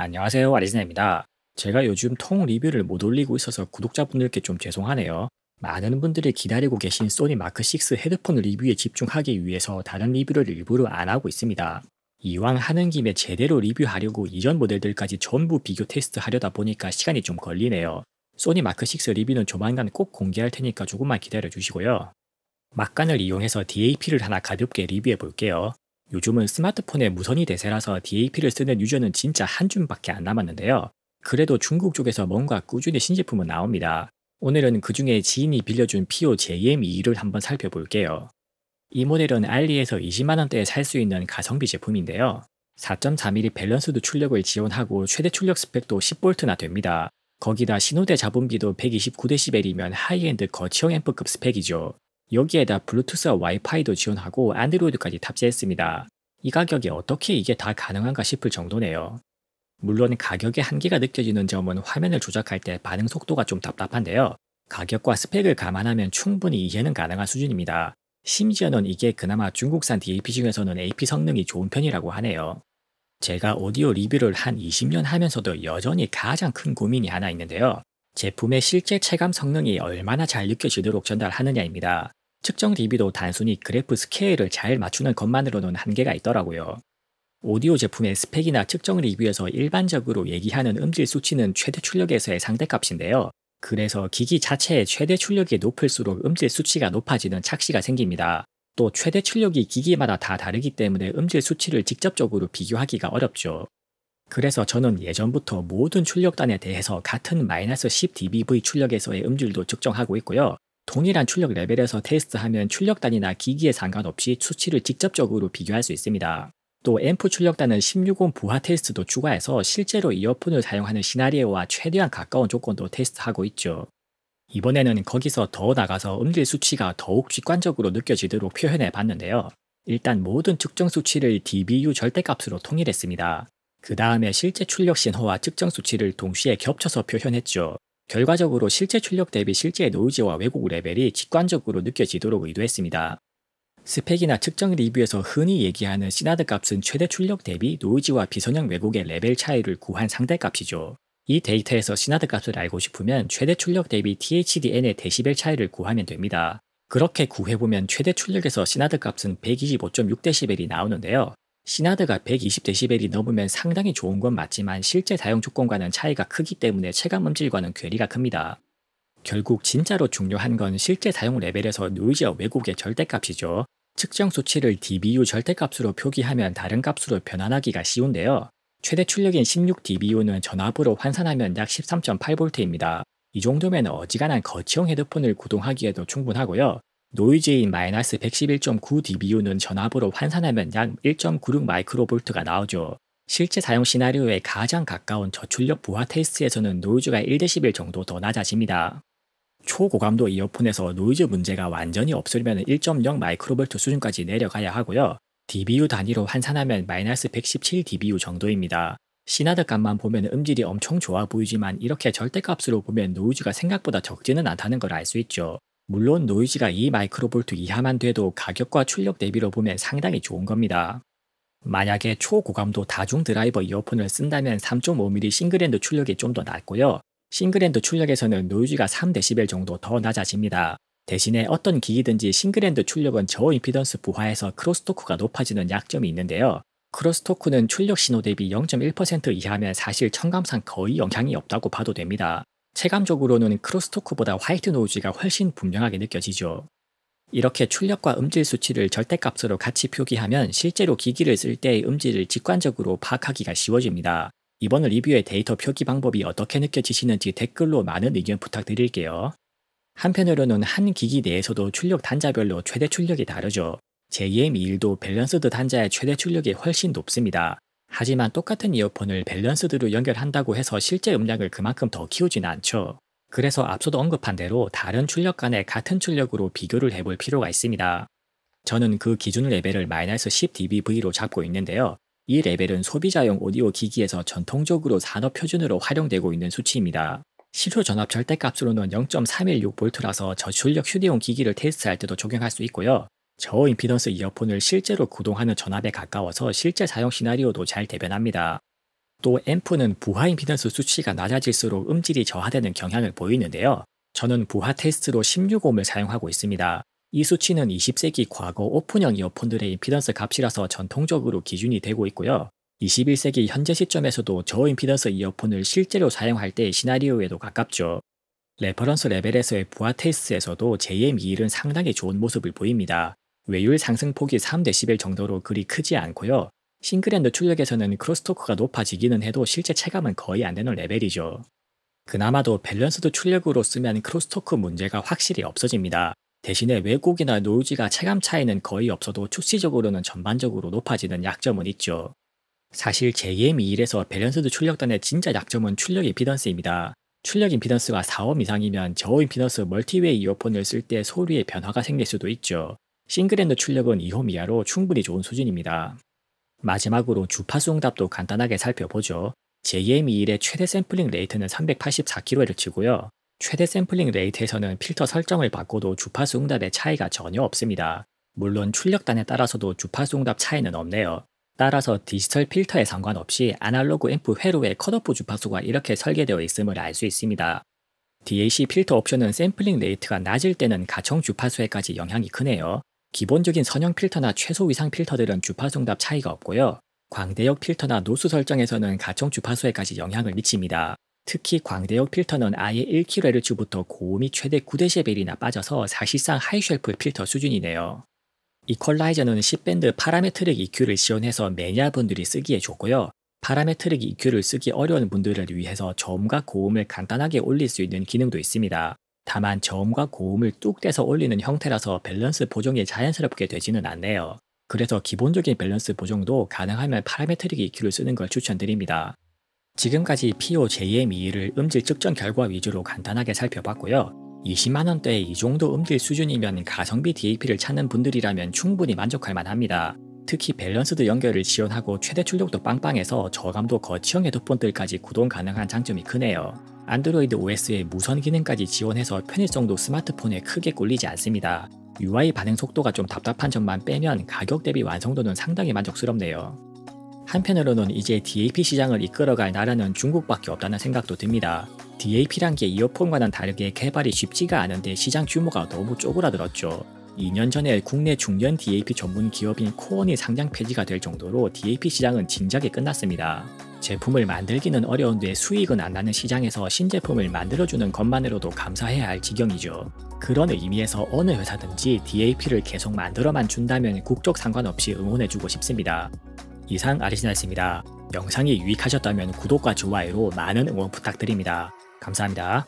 안녕하세요 아리즈네입니다. 제가 요즘 통 리뷰를 못 올리고 있어서 구독자분들께 좀 죄송하네요. 많은 분들이 기다리고 계신 소니 마크6 헤드폰 리뷰에 집중하기 위해서 다른 리뷰를 일부러 안 하고 있습니다. 이왕 하는 김에 제대로 리뷰하려고 이전 모델들까지 전부 비교 테스트 하려다 보니까 시간이 좀 걸리네요. 소니 마크6 리뷰는 조만간 꼭 공개할 테니까 조금만 기다려 주시고요. 막간을 이용해서 DAP를 하나 가볍게 리뷰해 볼게요. 요즘은 스마트폰에 무선이 대세라서 DAP를 쓰는 유저는 진짜 한 줌밖에 안 남았는데요. 그래도 중국 쪽에서 뭔가 꾸준히 신제품은 나옵니다. 오늘은 그 중에 지인이 빌려준 PO j m 2 1을 한번 살펴볼게요. 이 모델은 알리에서 20만원대에 살 수 있는 가성비 제품인데요. 4.4mm 밸런스드 출력을 지원하고 최대 출력 스펙도 10V나 됩니다. 거기다 신호대 자본비도 129dB이면 하이엔드 거치형 앰프급 스펙이죠. 여기에다 블루투스와 와이파이도 지원하고 안드로이드까지 탑재했습니다. 이 가격에 어떻게 이게 다 가능한가 싶을 정도네요. 물론 가격의 한계가 느껴지는 점은 화면을 조작할 때 반응 속도가 좀 답답한데요. 가격과 스펙을 감안하면 충분히 이해는 가능한 수준입니다. 심지어는 이게 그나마 중국산 DAP 중에서는 AP 성능이 좋은 편이라고 하네요. 제가 오디오 리뷰를 한 20년 하면서도 여전히 가장 큰 고민이 하나 있는데요. 제품의 실제 체감 성능이 얼마나 잘 느껴지도록 전달하느냐입니다. 측정 DB도 단순히 그래프 스케일을 잘 맞추는 것만으로는 한계가 있더라고요. 오디오 제품의 스펙이나 측정 리뷰에서 일반적으로 얘기하는 음질 수치는 최대 출력에서의 상대값인데요. 그래서 기기 자체의 최대 출력이 높을수록 음질 수치가 높아지는 착시가 생깁니다. 또 최대 출력이 기기마다 다 다르기 때문에 음질 수치를 직접적으로 비교하기가 어렵죠. 그래서 저는 예전부터 모든 출력단에 대해서 같은 마이너스 10dBV 출력에서의 음질도 측정하고 있고요. 동일한 출력 레벨에서 테스트하면 출력단이나 기기에 상관없이 수치를 직접적으로 비교할 수 있습니다. 또 앰프 출력단은 16온 부하 테스트도 추가해서 실제로 이어폰을 사용하는 시나리오와 최대한 가까운 조건도 테스트하고 있죠. 이번에는 거기서 더 나가서 음질 수치가 더욱 직관적으로 느껴지도록 표현해 봤는데요. 일단 모든 측정 수치를 dBu 절대값으로 통일했습니다. 그 다음에 실제 출력 신호와 측정 수치를 동시에 겹쳐서 표현했죠. 결과적으로 실제 출력 대비 실제의 노이즈와 왜곡 레벨이 직관적으로 느껴지도록 의도했습니다. 스펙이나 특정 리뷰에서 흔히 얘기하는 시나드 값은 최대 출력 대비 노이즈와 비선형 왜곡의 레벨 차이를 구한 상대값이죠. 이 데이터에서 시나드 값을 알고 싶으면 최대 출력 대비 THDN의 데시벨 차이를 구하면 됩니다. 그렇게 구해보면 최대 출력에서 시나드 값은 1 2 5 6시벨이 나오는데요. 시나드가 120dB이 넘으면 상당히 좋은 건 맞지만 실제 사용 조건과는 차이가 크기 때문에 체감 음질과는 괴리가 큽니다. 결국 진짜로 중요한 건 실제 사용 레벨에서 노이즈와 왜곡의 절대값이죠. 측정 수치를 dBu 절대값으로 표기하면 다른 값으로 변환하기가 쉬운데요. 최대 출력인 16dBu는 전압으로 환산하면 약 13.8V입니다. 이 정도면 어지간한 거치형 헤드폰을 구동하기에도 충분하고요. 노이즈인 마이너스 111.9dBu는 전압으로 환산하면 약 1.96 마이크로볼트가 나오죠. 실제 사용 시나리오에 가장 가까운 저출력 부하 테스트에서는 노이즈가 1dB 정도 더 낮아집니다. 초고감도 이어폰에서 노이즈 문제가 완전히 없으려면 1.0 마이크로볼트 수준까지 내려가야 하고요. dBu 단위로 환산하면 마이너스 117dBu 정도입니다. 시나드 값만 보면 음질이 엄청 좋아 보이지만 이렇게 절대값으로 보면 노이즈가 생각보다 적지는 않다는 걸 알 수 있죠. 물론 노이즈가 2마이크로볼트 이하만 돼도 가격과 출력 대비로 보면 상당히 좋은 겁니다. 만약에 초고감도 다중 드라이버 이어폰을 쓴다면 3.5mm 싱글랜드 출력이 좀 더 낫고요. 싱글랜드 출력에서는 노이즈가 3dB 정도 더 낮아집니다. 대신에 어떤 기기든지 싱글랜드 출력은 저임피던스 부하에서 크로스토크가 높아지는 약점이 있는데요. 크로스토크는 출력 신호 대비 0.1% 이하면 사실 청감상 거의 영향이 없다고 봐도 됩니다. 체감적으로는 크로스토크보다 화이트 노이즈가 훨씬 분명하게 느껴지죠. 이렇게 출력과 음질 수치를 절대값으로 같이 표기하면 실제로 기기를 쓸 때의 음질을 직관적으로 파악하기가 쉬워집니다. 이번 리뷰의 데이터 표기 방법이 어떻게 느껴지시는지 댓글로 많은 의견 부탁드릴게요. 한편으로는 한 기기 내에서도 출력 단자별로 최대 출력이 다르죠. JM21도 밸런스드 단자의 최대 출력이 훨씬 높습니다. 하지만 똑같은 이어폰을 밸런스드로 연결한다고 해서 실제 음량을 그만큼 더 키우진 않죠. 그래서 앞서도 언급한 대로 다른 출력 간의 같은 출력으로 비교를 해볼 필요가 있습니다. 저는 그 기준 레벨을 마이너스 10dBV로 잡고 있는데요. 이 레벨은 소비자용 오디오 기기에서 전통적으로 산업 표준으로 활용되고 있는 수치입니다. 실효 전압 절대값으로는 0.316V라서 저출력 휴대용 기기를 테스트할 때도 적용할 수 있고요. 저임피던스 이어폰을 실제로 구동하는 전압에 가까워서 실제 사용 시나리오도 잘 대변합니다. 또 앰프는 부하 임피던스 수치가 낮아질수록 음질이 저하되는 경향을 보이는데요. 저는 부하 테스트로 16옴을 사용하고 있습니다. 이 수치는 20세기 과거 오픈형 이어폰들의 임피던스 값이라서 전통적으로 기준이 되고 있고요. 21세기 현재 시점에서도 저임피던스 이어폰을 실제로 사용할 때의 시나리오에도 가깝죠. 레퍼런스 레벨에서의 부하 테스트에서도 JM21은 상당히 좋은 모습을 보입니다. 외율 상승폭이 3dB 정도로 그리 크지 않고요. 싱글랜드 출력에서는 크로스토크가 높아지기는 해도 실제 체감은 거의 안 되는 레벨이죠. 그나마도 밸런스드 출력으로 쓰면 크로스토크 문제가 확실히 없어집니다. 대신에 왜곡이나 노이즈가 체감 차이는 거의 없어도 출시적으로는 전반적으로 높아지는 약점은 있죠. 사실 JM21에서 밸런스드 출력단의 진짜 약점은 출력 임피던스입니다. 출력 임피던스가 4옴 이상이면 저음 임피던스 멀티웨이 이어폰을 쓸 때 소리의 변화가 생길 수도 있죠. 싱글앤드 출력은 2홈 이하로 충분히 좋은 수준입니다. 마지막으로 주파수 응답도 간단하게 살펴보죠. JM21의 최대 샘플링 레이트는 384kHz고요. 최대 샘플링 레이트에서는 필터 설정을 바꿔도 주파수 응답의 차이가 전혀 없습니다. 물론 출력단에 따라서도 주파수 응답 차이는 없네요. 따라서 디지털 필터에 상관없이 아날로그 앰프 회로의 컷오프 주파수가 이렇게 설계되어 있음을 알 수 있습니다. DAC 필터 옵션은 샘플링 레이트가 낮을 때는 가청 주파수에까지 영향이 크네요. 기본적인 선형 필터나 최소 위상 필터들은 주파수 답 차이가 없고요. 광대역 필터나 노수 설정에서는 가청 주파수에까지 영향을 미칩니다. 특히 광대역 필터는 아예 1kHz부터 고음이 최대 9dB나 빠져서 사실상 하이쉘프 필터 수준이네요. 이퀄라이저는 10밴드 파라메트릭 EQ를 지원해서 매니아분들이 쓰기에 좋고요. 파라메트릭 EQ를 쓰기 어려운 분들을 위해서 저음과 고음을 간단하게 올릴 수 있는 기능도 있습니다. 다만 저음과 고음을 뚝 떼서 올리는 형태라서 밸런스 보정이 자연스럽게 되지는 않네요. 그래서 기본적인 밸런스 보정도 가능하면 파라메트릭 EQ를 쓰는 걸 추천드립니다. 지금까지 PO j m 2를 음질 측정 결과 위주로 간단하게 살펴봤고요. 2 0만원대의이 정도 음질 수준이면 가성비 DAP를 찾는 분들이라면 충분히 만족할 만합니다. 특히 밸런스드 연결을 지원하고 최대 출력도 빵빵해서 저감도 거치형 헤드폰들까지 구동 가능한 장점이 크네요. 안드로이드 OS의 무선 기능까지 지원해서 편의성도 스마트폰에 크게 꿀리지 않습니다. UI 반응 속도가 좀 답답한 점만 빼면 가격 대비 완성도는 상당히 만족스럽네요. 한편으로는 이제 DAP 시장을 이끌어갈 나라는 중국밖에 없다는 생각도 듭니다. DAP란 게 이어폰과는 다르게 개발이 쉽지가 않은데 시장 규모가 너무 쪼그라들었죠. 2년 전에 국내 중년 DAP 전문 기업인 코원이 상장 폐지가 될 정도로 DAP 시장은 진작에 끝났습니다. 제품을 만들기는 어려운데 수익은 안 나는 시장에서 신제품을 만들어주는 것만으로도 감사해야 할 지경이죠. 그런 의미에서 어느 회사든지 DAP를 계속 만들어만 준다면 국적 상관없이 응원해주고 싶습니다. 이상 아리지나였습니다. 영상이 유익하셨다면 구독과 좋아요로 많은 응원 부탁드립니다. 감사합니다.